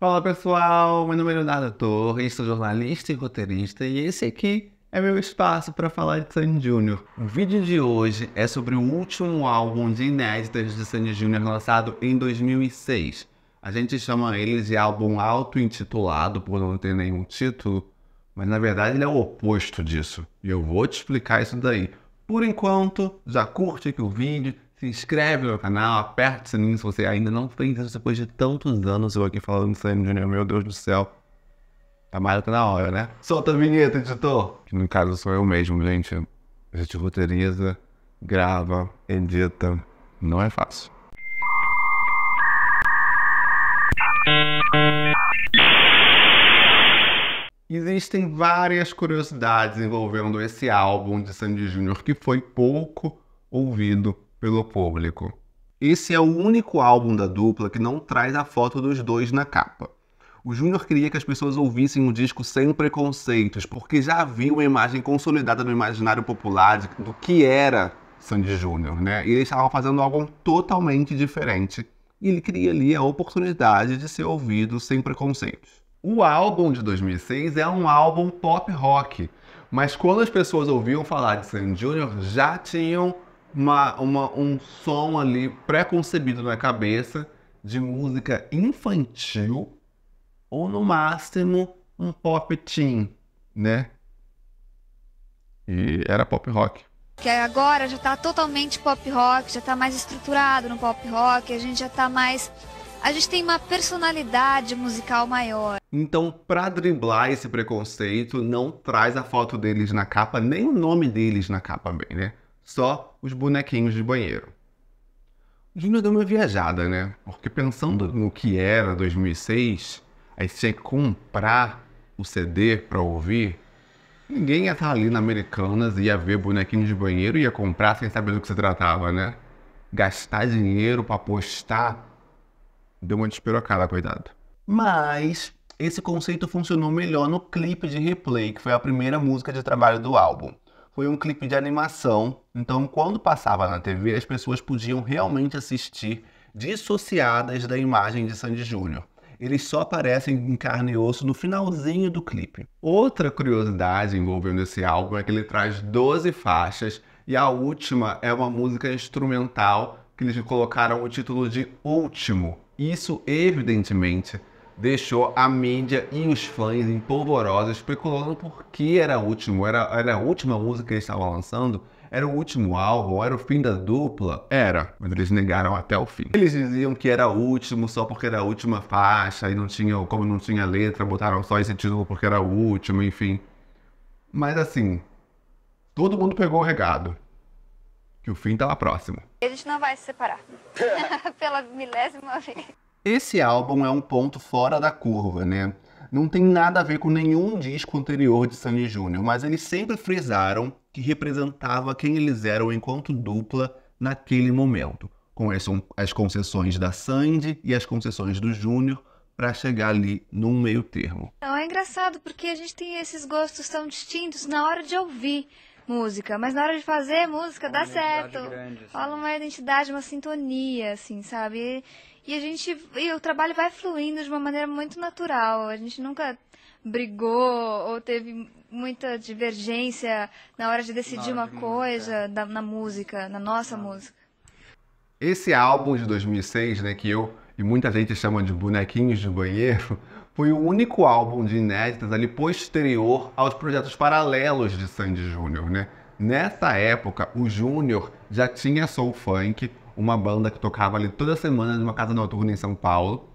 Fala pessoal, meu nome é Leonardo Torres, sou jornalista e roteirista e esse aqui é meu espaço para falar de Sandy Júnior. O vídeo de hoje é sobre o último álbum de inéditas de Sandy Júnior lançado em 2006. A gente chama ele de álbum auto-intitulado por não ter nenhum título, mas na verdade ele é o oposto disso e eu vou te explicar isso daí. Por enquanto, já curte aqui o vídeo, se inscreve no canal, aperta o sininho se você ainda não fez inscrito depois de tantos anos eu aqui falando Sandy Júnior, meu Deus do céu. Tá mais do que na hora, né? Solta a vinheta, editor! Que no caso sou eu mesmo, gente. A gente roteiriza, grava, edita. Não é fácil. Existem várias curiosidades envolvendo esse álbum de Sandy Júnior que foi pouco ouvido pelo público. Esse é o único álbum da dupla que não traz a foto dos dois na capa. O Júnior queria que as pessoas ouvissem o disco sem preconceitos, porque já havia uma imagem consolidada no imaginário popular do que era Sandy Júnior, né? E eles estavam fazendo algo totalmente diferente. E ele queria ali a oportunidade de ser ouvido sem preconceitos. O álbum de 2006 é um álbum pop rock, mas quando as pessoas ouviam falar de Sandy Júnior, já tinham uma, uma, um som ali pré-concebido na cabeça de música infantil ou no máximo um pop teen, né? E era pop rock. Que agora já está totalmente pop rock, já está mais estruturado no pop rock, a gente já está mais a gente tem uma personalidade musical maior. Então, para driblar esse preconceito, não traz a foto deles na capa, nem o nome deles na capa bem, né? só os bonequinhos de banheiro. O Júnior deu uma viajada, né? Porque pensando no que era 2006, aí você comprar o CD pra ouvir, ninguém ia estar ali na Americanas, ia ver bonequinhos de banheiro, ia comprar sem saber do que se tratava, né? Gastar dinheiro pra apostar deu uma despirocada, coitado. Mas esse conceito funcionou melhor no clipe de Replay, que foi a primeira música de trabalho do álbum foi um clipe de animação. Então, quando passava na TV, as pessoas podiam realmente assistir dissociadas da imagem de Sandy Júnior. Eles só aparecem em carne e osso no finalzinho do clipe. Outra curiosidade envolvendo esse álbum é que ele traz 12 faixas e a última é uma música instrumental que eles colocaram o título de Último. Isso, evidentemente, deixou a mídia e os fãs em polvorosa, especulando por que era o último, era, era a última música que eles estavam lançando, era o último álbum, era o fim da dupla. Era, mas eles negaram até o fim. Eles diziam que era o último só porque era a última faixa e não tinha, como não tinha letra, botaram só esse título porque era o último, enfim. Mas assim, todo mundo pegou o regado. Que o fim estava próximo. A gente não vai se separar. Pela milésima vez. Esse álbum é um ponto fora da curva, né? Não tem nada a ver com nenhum disco anterior de Sandy Júnior, mas eles sempre frisaram que representava quem eles eram enquanto dupla naquele momento, com as concessões da Sandy e as concessões do Júnior para chegar ali num meio termo. Não, é engraçado porque a gente tem esses gostos tão distintos na hora de ouvir música, mas na hora de fazer música Uma dá certo. Grande, assim. Fala uma identidade, uma sintonia, assim, sabe? E a gente. E o trabalho vai fluindo de uma maneira muito natural. A gente nunca brigou ou teve muita divergência na hora de decidir hora de uma coisa música. É. Da, na música, na nossa ah. música. Esse álbum de 2006, né, que eu e muita gente chama de Bonequinhos de Banheiro, foi o único álbum de inéditas ali posterior aos projetos paralelos de Sandy Júnior, né? Nessa época, o Júnior já tinha soul funk, uma banda que tocava ali toda semana numa casa noturna em São Paulo.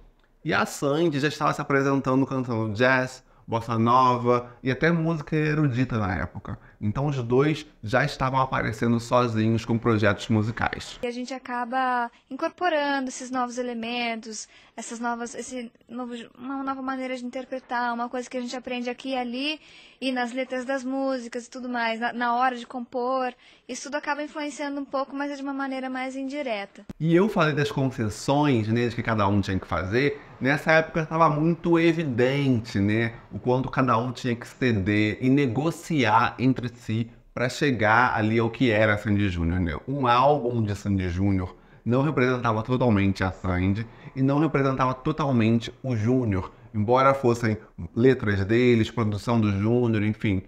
E a Sandy já estava se apresentando cantando jazz, bossa nova e até música erudita na época. Então os dois já estavam aparecendo sozinhos com projetos musicais. E a gente acaba incorporando esses novos elementos, essas novas, esse novo, uma nova maneira de interpretar, uma coisa que a gente aprende aqui e ali e nas letras das músicas e tudo mais, na, na hora de compor, isso tudo acaba influenciando um pouco, mas é de uma maneira mais indireta. E eu falei das concessões, né, de que cada um tinha que fazer, nessa época estava muito evidente, né, o quanto cada um tinha que ceder e negociar entre si para chegar ali ao que era a Sandy Júnior. Né? Um álbum de Sandy Júnior não representava totalmente a Sandy e não representava totalmente o Júnior, embora fossem letras deles, produção do Júnior, enfim,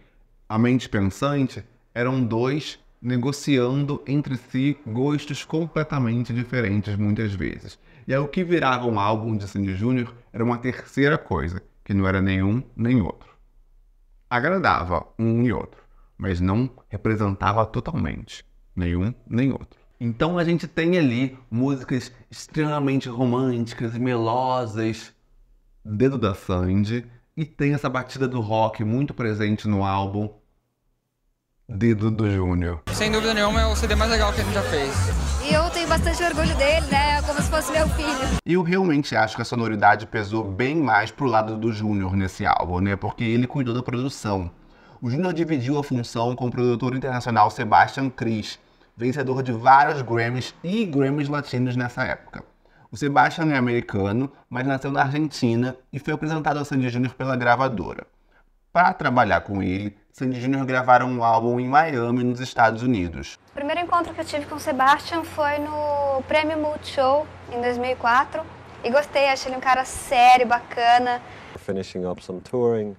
a mente pensante, eram dois negociando entre si gostos completamente diferentes muitas vezes. E aí o que virava um álbum de Sandy Júnior era uma terceira coisa, que não era nenhum nem outro. Agradava um e outro mas não representava totalmente nenhum nem outro. Então a gente tem ali músicas extremamente românticas, e melosas, dedo da Sandy, e tem essa batida do rock muito presente no álbum, Dedo do Júnior. Sem dúvida nenhuma é o CD mais legal que a gente já fez. E eu tenho bastante orgulho dele, né? Como se fosse meu filho. Eu realmente acho que a sonoridade pesou bem mais pro lado do Júnior nesse álbum, né? Porque ele cuidou da produção o Júnior dividiu a função com o produtor internacional Sebastian Cris, vencedor de vários Grammys e Grammys latinos nessa época. O Sebastian é americano, mas nasceu na Argentina e foi apresentado ao Sandy Júnior pela gravadora. Para trabalhar com ele, Sandy Júnior gravaram um álbum em Miami, nos Estados Unidos. O primeiro encontro que eu tive com o Sebastian foi no Prêmio Multishow, em 2004, e gostei, achei ele um cara sério, bacana. Finishing up some touring,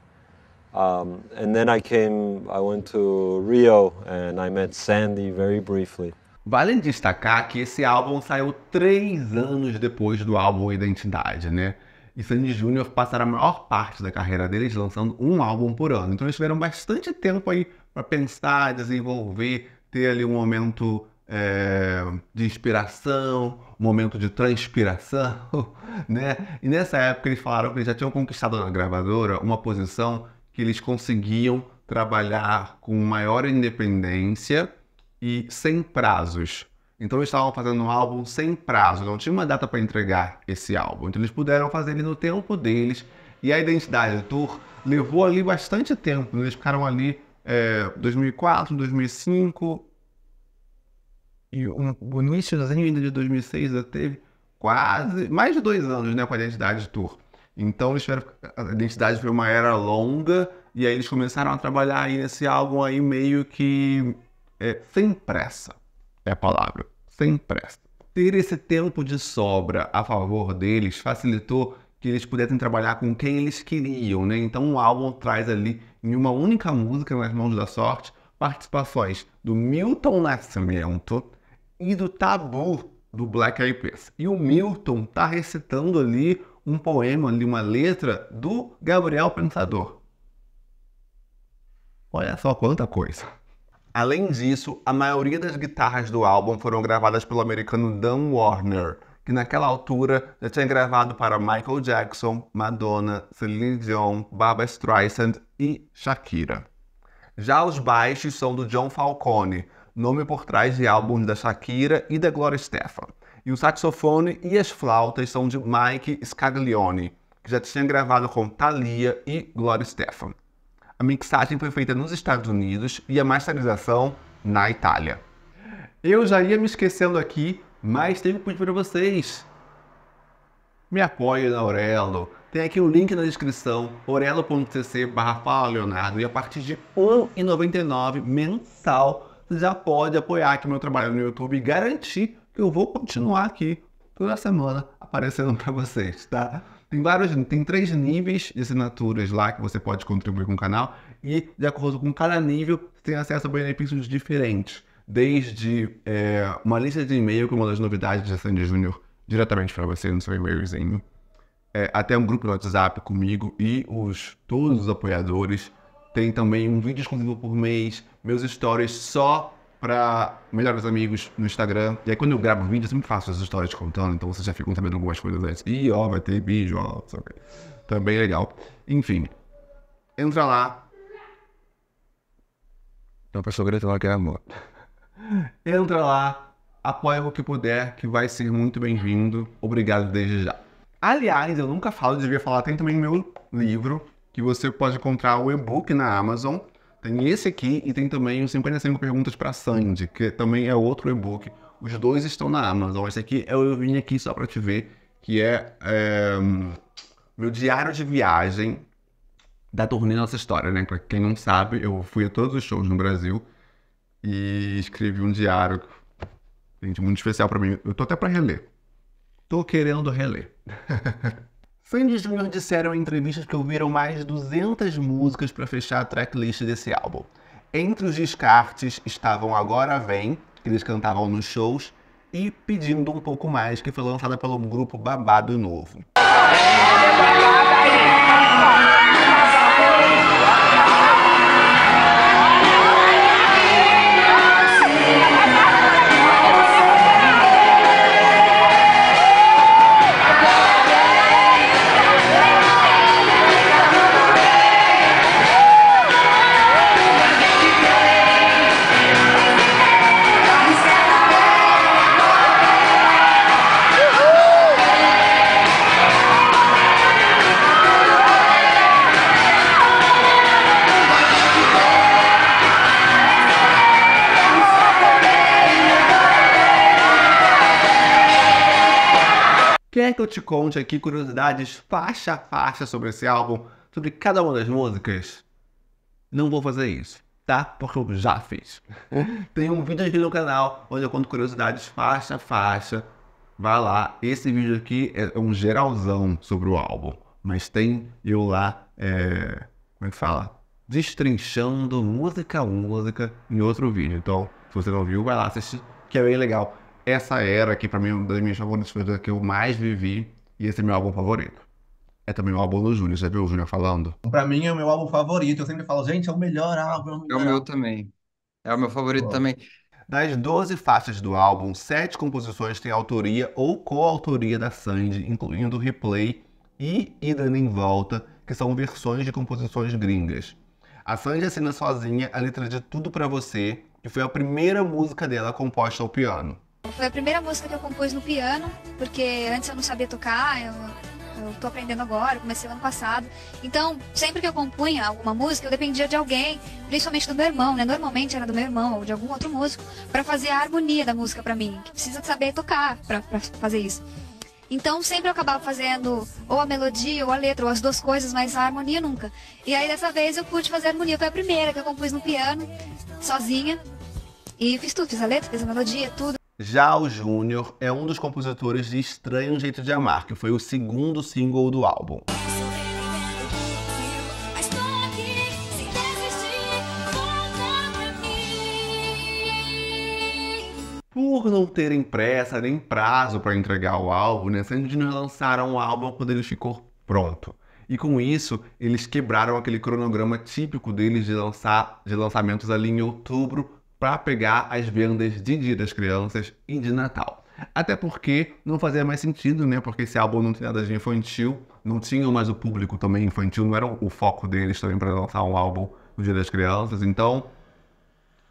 um, and then I came, I went to Rio and I met Sandy very briefly. Vale destacar que esse álbum saiu três anos depois do álbum Identidade, né? E Sandy Júnior passaram a maior parte da carreira deles lançando um álbum por ano. Então eles tiveram bastante tempo aí para pensar, desenvolver, ter ali um momento é, de inspiração, um momento de transpiração, né? E nessa época eles falaram que eles já tinham conquistado na gravadora uma posição que eles conseguiam trabalhar com maior independência e sem prazos. Então eles estavam fazendo um álbum sem prazo, não tinha uma data para entregar esse álbum. Então eles puderam fazer ele no tempo deles. E a identidade do tour levou ali bastante tempo. Né? Eles ficaram ali é, 2004, 2005 e um, o início assim, ainda de 2006 já teve quase mais de dois anos, né, com a identidade do tour. Então eles tiveram. A identidade foi uma era longa, e aí eles começaram a trabalhar aí nesse álbum aí meio que. É, sem pressa. É a palavra. Sem pressa. Ter esse tempo de sobra a favor deles facilitou que eles pudessem trabalhar com quem eles queriam, né? Então o álbum traz ali, em uma única música, nas mãos da sorte, participações do Milton Nascimento e do Tabu do Black Eyed Peas. E o Milton tá recitando ali um poema ali, uma letra do Gabriel Pensador. Olha só quanta coisa. Além disso, a maioria das guitarras do álbum foram gravadas pelo americano Dan Warner, que naquela altura já tinha gravado para Michael Jackson, Madonna, Celine Dion, Barbra Streisand e Shakira. Já os baixos são do John Falcone, nome por trás de álbuns da Shakira e da Gloria Estefan e o saxofone e as flautas são de Mike Scaglione, que já tinha gravado com Thalia e Gloria Stefan. A mixagem foi feita nos Estados Unidos e a masterização na Itália. Eu já ia me esquecendo aqui, mas tenho um convite para vocês. Me apoie na Aurelo. Tem aqui o um link na descrição, orelo.cc barra Leonardo, e a partir de R$ 1,99 mensal, você já pode apoiar aqui meu trabalho no YouTube e garantir eu vou continuar aqui toda semana aparecendo para vocês, tá? Tem vários, tem três níveis de assinaturas lá que você pode contribuir com o canal e de acordo com cada nível tem acesso a benefícios diferentes, desde é, uma lista de e-mail com uma das novidades de Sandy Júnior diretamente para você no seu e-mailzinho, é, até um grupo no WhatsApp comigo e os todos os apoiadores tem também um vídeo exclusivo por mês, meus stories só para melhores amigos no Instagram. E aí quando eu gravo vídeo, eu sempre faço as histórias contando, então vocês já ficam sabendo algumas coisas antes. Ih, ó, vai ter vídeo, ó. Também é legal. Enfim, entra lá. Então, pessoa grita lá que é amor. entra lá, apoia o que puder, que vai ser muito bem-vindo. Obrigado desde já. Aliás, eu nunca falo, devia falar, tem também meu livro, que você pode comprar o e-book na Amazon. Tem esse aqui e tem também os 55 Perguntas para Sandy, que também é outro e-book. Os dois estão na Amazon. Esse aqui eu vim aqui só para te ver, que é, é, meu diário de viagem da turnê Nossa História, né? Para quem não sabe, eu fui a todos os shows no Brasil e escrevi um diário, gente, muito especial para mim. Eu tô até para reler. Tô querendo reler. Sandy Jr. disseram em entrevistas que ouviram mais de 200 músicas para fechar a tracklist desse álbum. Entre os descartes estavam Agora Vem, que eles cantavam nos shows, e Pedindo Um Pouco Mais, que foi lançada pelo grupo Babado Novo. que eu te conte aqui curiosidades faixa a faixa sobre esse álbum, sobre cada uma das músicas. Não vou fazer isso, tá? Porque eu já fiz. Tem um vídeo aqui no canal onde eu conto curiosidades faixa a faixa. Vai lá, esse vídeo aqui é um geralzão sobre o álbum, mas tem eu lá, é... como é que fala? Destrinchando música a música em outro vídeo. Então, se você não viu, vai lá assistir, que é bem legal essa era aqui, para mim, é uma das minhas favoritas, foi que eu mais vivi. E esse é meu álbum favorito. É também o álbum do Júnior, você viu o Júnior falando? Pra mim é o meu álbum favorito. Eu sempre falo, gente, é o melhor álbum. É o, melhor é o meu também. É o meu favorito também. Das 12 faixas do álbum, 7 composições têm autoria ou coautoria da Sandy, incluindo Replay e Ida em Volta, que são versões de composições gringas. A Sandy assina sozinha a letra de Tudo Pra Você, que foi a primeira música dela composta ao piano. Foi a primeira música que eu compus no piano, porque antes eu não sabia tocar, eu, eu tô aprendendo agora, comecei ano passado. Então, sempre que eu compunha alguma música, eu dependia de alguém, principalmente do meu irmão, né? Normalmente era do meu irmão ou de algum outro músico, para fazer a harmonia da música para mim, que precisa saber tocar para fazer isso. Então sempre eu acabava fazendo ou a melodia, ou a letra, ou as duas coisas, mas a harmonia nunca. E aí dessa vez eu pude fazer a harmonia, foi a primeira que eu compus no piano, sozinha. E fiz tudo, fiz a letra, fiz a melodia, tudo. Já o Júnior é um dos compositores de Estranho Jeito de Amar, que foi o segundo single do álbum. Por não terem pressa nem prazo para entregar o álbum, né, Sandino lançaram o álbum quando ele ficou pronto. E com isso, eles quebraram aquele cronograma típico deles de, lançar, de lançamentos ali em outubro para pegar as vendas de Dia das Crianças e de Natal. Até porque não fazia mais sentido, né? Porque esse álbum não tinha nada de infantil, não tinha mais o público também infantil, não era o foco deles também para lançar um álbum no Dia das Crianças. Então,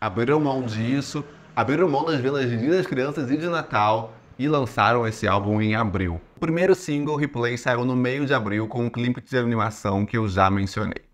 abriram mão disso, abriram mão das vendas de Dia das Crianças e de Natal e lançaram esse álbum em abril. O primeiro single, Replay, saiu no meio de abril com um clipe de animação que eu já mencionei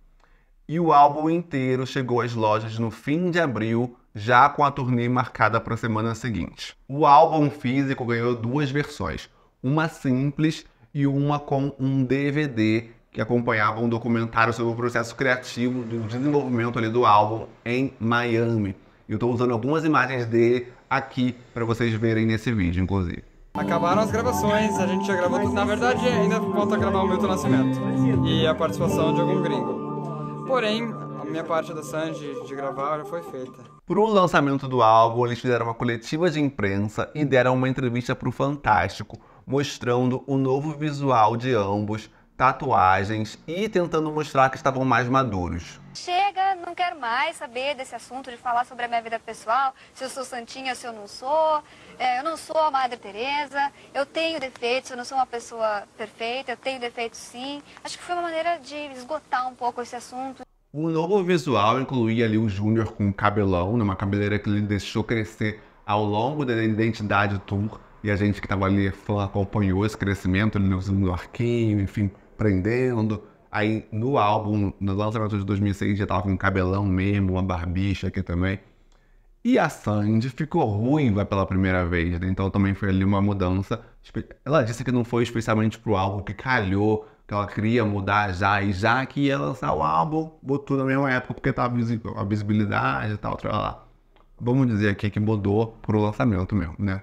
e o álbum inteiro chegou às lojas no fim de abril, já com a turnê marcada para a semana seguinte. O álbum físico ganhou duas versões, uma simples e uma com um DVD que acompanhava um documentário sobre o processo criativo do desenvolvimento ali do álbum em Miami. Eu estou usando algumas imagens dele aqui para vocês verem nesse vídeo, inclusive. Acabaram as gravações, a gente já gravou tudo. Na verdade, ainda falta gravar o Milton Nascimento e a participação de algum gringo. Porém, a minha parte da Sanji de gravar já foi feita. Pro lançamento do álbum, eles fizeram uma coletiva de imprensa e deram uma entrevista pro Fantástico, mostrando o novo visual de ambos tatuagens e tentando mostrar que estavam mais maduros. Chega, não quero mais saber desse assunto de falar sobre a minha vida pessoal, se eu sou santinha, se eu não sou. É, eu não sou a Madre Teresa, eu tenho defeitos, eu não sou uma pessoa perfeita, eu tenho defeitos sim. Acho que foi uma maneira de esgotar um pouco esse assunto. O novo visual incluía ali o Júnior com um cabelão, numa cabeleira que ele deixou crescer ao longo da identidade tour. E a gente que estava ali fã acompanhou esse crescimento, ele usando arquinho, enfim, aprendendo. Aí no álbum, no lançamento de 2006, já tava com um cabelão mesmo, uma barbicha aqui também. E a Sandy ficou ruiva pela primeira vez, né? Então também foi ali uma mudança. Ela disse que não foi especialmente pro álbum, que calhou, que ela queria mudar já, e já que ia lançar o álbum, botou na mesma época, porque tava a visibilidade e tal, tal, lá. Vamos dizer aqui que mudou pro lançamento mesmo, né?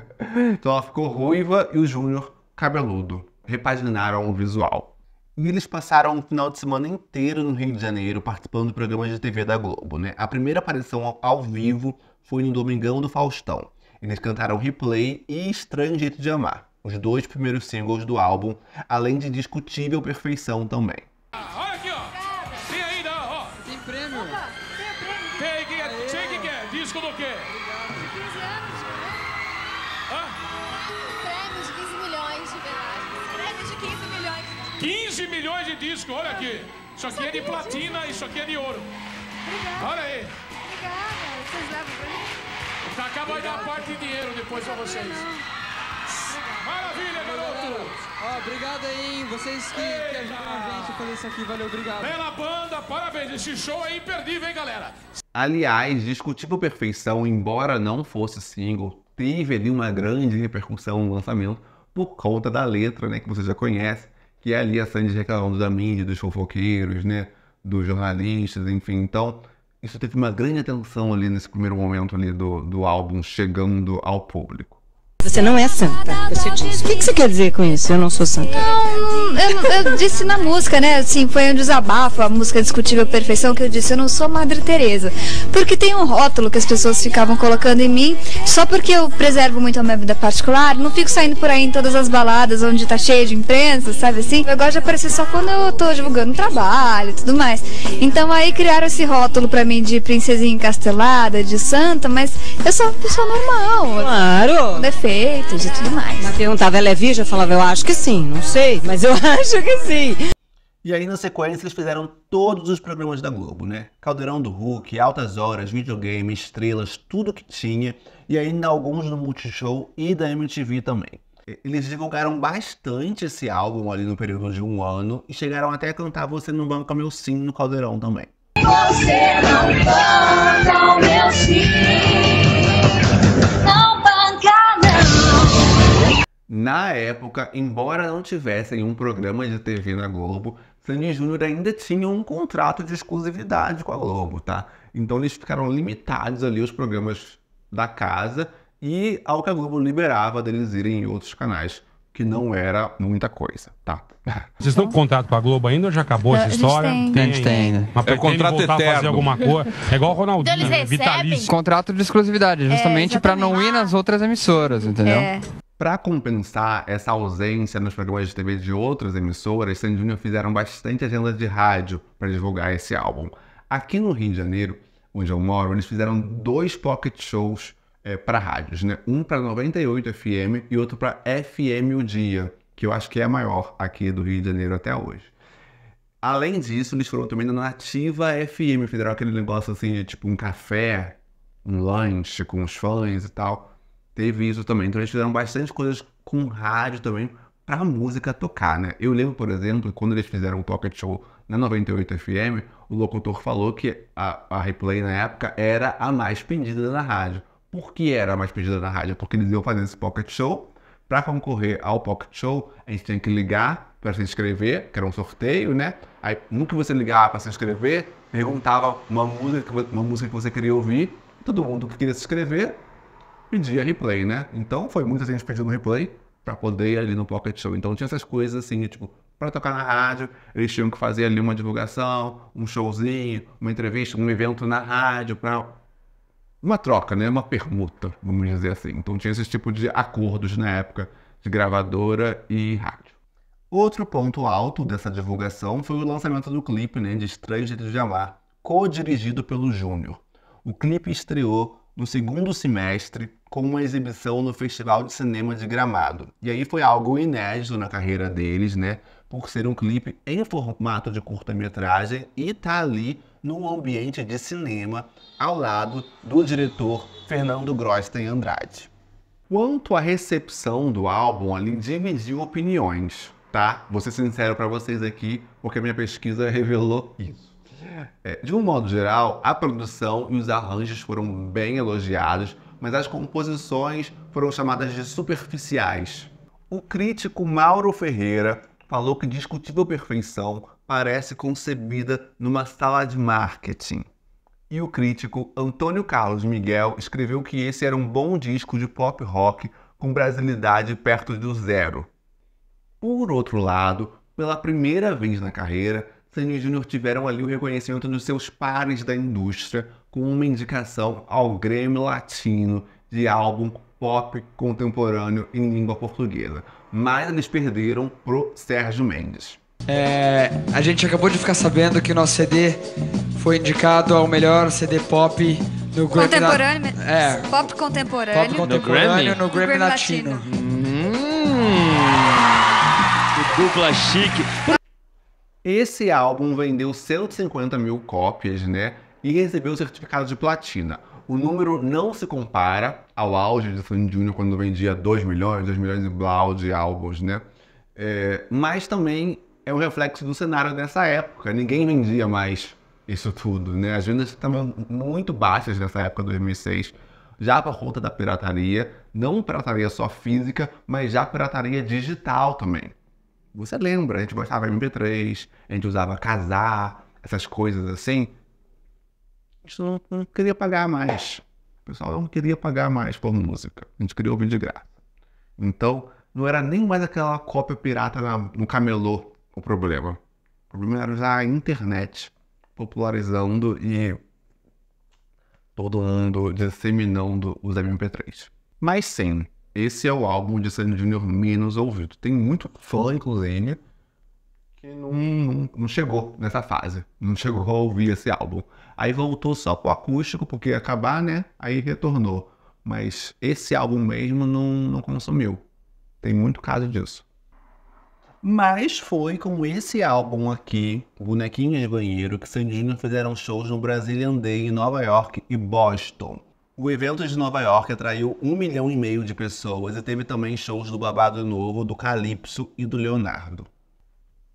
então ela ficou ruiva e o Júnior cabeludo repaginaram o visual. E eles passaram um final de semana inteiro no Rio de Janeiro participando do programa de TV da Globo, né? A primeira aparição ao vivo foi no Domingão do Faustão. Eles cantaram Replay e Estranho Jeito de Amar, os dois primeiros singles do álbum, além de Discutível Perfeição também. disco, olha aqui. Isso aqui é de platina, isso aqui é de ouro. Obrigada. Olha aí. Obrigada. Vocês levam pra mim? Pra cá vai dar parte de dinheiro depois pra vocês. Maravilha, garoto! Ó, obrigado aí, vocês que, que ajudaram a gente a fazer isso aqui, valeu, obrigado. Bela banda, parabéns, esse show é imperdível, hein, galera? Aliás, Discutivo Perfeição, embora não fosse single, teve ali uma grande repercussão no lançamento por conta da letra, né, que você já conhece, que é ali a de reclamando da mídia, dos fofoqueiros, né? Dos jornalistas, enfim. Então, isso teve uma grande atenção ali nesse primeiro momento ali do, do álbum chegando ao público. Você não é santa, você disse. O que, que você quer dizer com isso? Eu não sou santa. Não, eu, eu disse na música, né? Assim, foi um desabafo, a música Discutível Perfeição, que eu disse, eu não sou Madre Teresa. Porque tem um rótulo que as pessoas ficavam colocando em mim, só porque eu preservo muito a minha vida particular, não fico saindo por aí em todas as baladas onde tá cheio de imprensa, sabe assim? Eu gosto de aparecer só quando eu tô divulgando trabalho e tudo mais. Então aí criaram esse rótulo pra mim de princesinha encastelada, de santa, mas eu sou uma pessoa normal. Claro! defeito peitos e tudo mais. Mas perguntava, ela é virgem? Eu falava, eu acho que sim, não sei, mas eu acho que sim. E aí, na sequência, eles fizeram todos os programas da Globo, né? Caldeirão do Hulk, Altas Horas, Videogame, Estrelas, tudo que tinha. E ainda alguns do Multishow e da MTV também. Eles divulgaram bastante esse álbum ali no período de um ano e chegaram até a cantar Você Não Banca Meu Sim no Caldeirão também. Você não banca o meu sim. Na época, embora não tivessem um programa de TV na Globo, Sandy Júnior ainda tinha um contrato de exclusividade com a Globo, tá? Então eles ficaram limitados ali os programas da casa e ao que a Globo liberava deles irem em outros canais, que não era muita coisa, tá? Vocês estão com contrato com a Globo ainda ou já acabou essa história? Tem. Tem, tem, tem né? É é contrato eterno. fazer alguma coisa. É igual o Ronaldinho, então né? vitalício. Contrato de exclusividade, é, justamente é, para não ir nas outras emissoras, entendeu? É. Para compensar essa ausência nos programas de TV de outras emissoras, Sandy Júnior fizeram bastante agenda de rádio para divulgar esse álbum. Aqui no Rio de Janeiro, onde eu moro, eles fizeram dois pocket shows é, eh, para rádios, né? Um para 98 FM e outro para FM O Dia, que eu acho que é a maior aqui do Rio de Janeiro até hoje. Além disso, eles foram também na Nativa FM, fizeram aquele negócio assim, tipo um café, um lanche com os fãs e tal teve isso também. Então eles fizeram bastante coisas com rádio também para a música tocar, né? Eu lembro, por exemplo, quando eles fizeram o Pocket Show na 98 FM, o locutor falou que a, a replay na época era a mais pedida na rádio. Por que era a mais pedida na rádio? Porque eles iam fazer esse Pocket Show. Para concorrer ao Pocket Show, a gente tinha que ligar para se inscrever, que era um sorteio, né? Aí, no que você ligava para se inscrever, perguntava uma música, uma música que você queria ouvir. Todo mundo que queria se inscrever pedia replay, né? Então foi muita gente pedindo replay para poder ir ali no Pocket Show. Então tinha essas coisas assim, tipo, para tocar na rádio, eles tinham que fazer ali uma divulgação, um showzinho, uma entrevista, um evento na rádio, para uma troca, né? Uma permuta, vamos dizer assim. Então tinha esse tipo de acordos na época de gravadora e rádio. Outro ponto alto dessa divulgação foi o lançamento do clipe né, de Estranho de Amar, co-dirigido pelo Júnior. O clipe estreou no segundo semestre com uma exibição no Festival de Cinema de Gramado. E aí foi algo inédito na carreira deles, né? Por ser um clipe em formato de curta-metragem e tá ali num ambiente de cinema ao lado do diretor Fernando Grosten Andrade. Quanto à recepção do álbum, ali dividiu opiniões, tá? Vou ser sincero para vocês aqui, porque a minha pesquisa revelou isso. É, de um modo geral, a produção e os arranjos foram bem elogiados, mas as composições foram chamadas de superficiais. O crítico Mauro Ferreira falou que discutível perfeição parece concebida numa sala de marketing. E o crítico Antônio Carlos Miguel escreveu que esse era um bom disco de pop rock com brasilidade perto do zero. Por outro lado, pela primeira vez na carreira, Sandy Júnior tiveram ali o reconhecimento dos seus pares da indústria com uma indicação ao Grêmio Latino de álbum pop contemporâneo em língua portuguesa. Mas eles perderam pro Sérgio Mendes. É, a gente acabou de ficar sabendo que o nosso CD foi indicado ao melhor CD pop no Grammy Contemporâneo. Da... É, pop contemporâneo. Pop contemporâneo no Grammy, no Grammy Latino. Latino. Hum, dupla chique. Esse álbum vendeu 150 mil cópias, né? e recebeu o certificado de platina. O número não se compara ao auge de Sandy Jr. quando vendia 2 milhões, 2 milhões de blau de álbuns, né? É, mas também é um reflexo do cenário dessa época. Ninguém vendia mais isso tudo, né? As vendas estavam muito baixas nessa época, 2006 já por conta da pirataria, não pirataria só física, mas já pirataria digital também. Você lembra, a gente gostava MP3, a gente usava casar, essas coisas assim a gente não, não queria pagar mais. O pessoal não queria pagar mais por música. A gente queria ouvir de graça. Então, não era nem mais aquela cópia pirata na, no camelô o problema. O problema era usar a internet popularizando e todo mundo disseminando os MP3. Mas sim, esse é o álbum de Sandy Jr. menos ouvido. Tem muito fã, inclusive, que não, hum, não, não, chegou nessa fase, não chegou a ouvir esse álbum. Aí voltou só com o acústico, porque ia acabar, né? Aí retornou. Mas esse álbum mesmo não, não consumiu. Tem muito caso disso. Mas foi com esse álbum aqui, Bonequinho de Banheiro, que Sandino fizeram shows no Brazilian Day em Nova York e Boston. O evento de Nova York atraiu um milhão e meio de pessoas e teve também shows do Babado Novo, do Calypso e do Leonardo.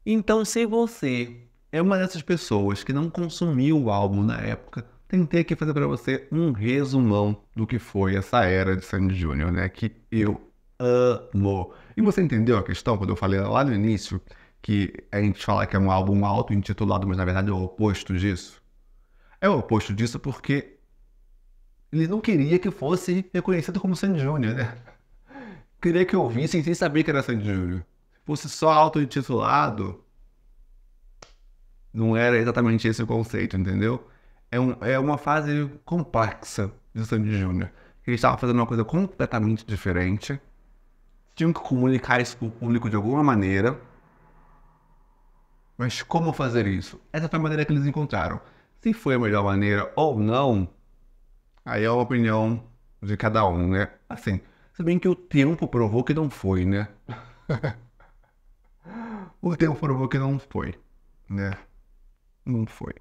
Então, se você é uma dessas pessoas que não consumiu o álbum na época, tentei aqui fazer para você um resumão do que foi essa era de Sandy Júnior, né? Que eu amo. E você entendeu a questão quando eu falei lá no início que a gente fala que é um álbum auto-intitulado, mas na verdade é o oposto disso? É o oposto disso porque ele não queria que fosse reconhecido como Sandy Júnior, né? Queria que ouvissem sem saber que era Sandy Júnior fosse só auto-intitulado, não era exatamente esse o conceito, entendeu? É, um, é uma fase complexa de Sandy Júnior. Ele estava fazendo uma coisa completamente diferente. Tinham que comunicar isso com o público de alguma maneira. Mas como fazer isso? Essa foi a maneira que eles encontraram. Se foi a melhor maneira ou não, aí é a opinião de cada um, né? Assim, se bem que o tempo provou que não foi, né? O tempo provou que não foi, né? Não foi.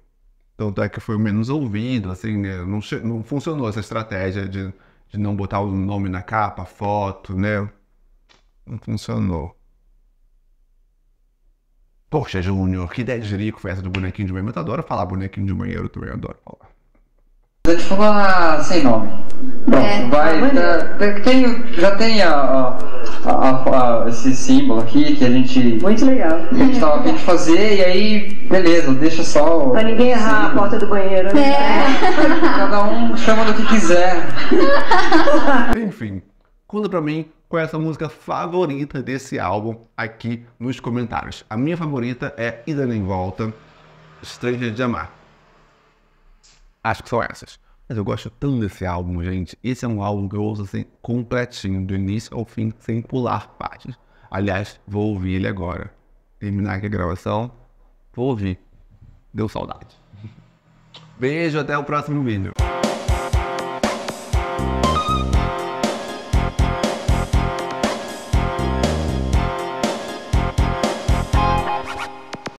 Tanto é que foi o menos ouvido, assim, né? Não, não funcionou essa estratégia de, de não botar o nome na capa, foto, né? Não funcionou. Poxa, Júnior, que ideia de rico foi essa do bonequinho de banheiro? Eu adoro falar bonequinho de banheiro também, eu adoro falar. Vou te falar sem nome. Bom, é, vai. já, tá tem, já tem a, a a, a, esse símbolo aqui que a gente. Muito legal. A gente tava fazer e aí, beleza, deixa só. Pra ninguém errar a porta do banheiro. Né? É. Cada um chama do que quiser. Enfim, conta pra mim qual é a sua música favorita desse álbum aqui nos comentários. A minha favorita é Ida Nem Volta, Stranger de Amar. Acho que são essas. Mas eu gosto tanto desse álbum, gente. Esse é um álbum que eu ouço assim completinho, do início ao fim, sem pular partes. Aliás, vou ouvir ele agora. Terminar aqui a gravação, vou ouvir. Deu saudade. Beijo, até o próximo vídeo.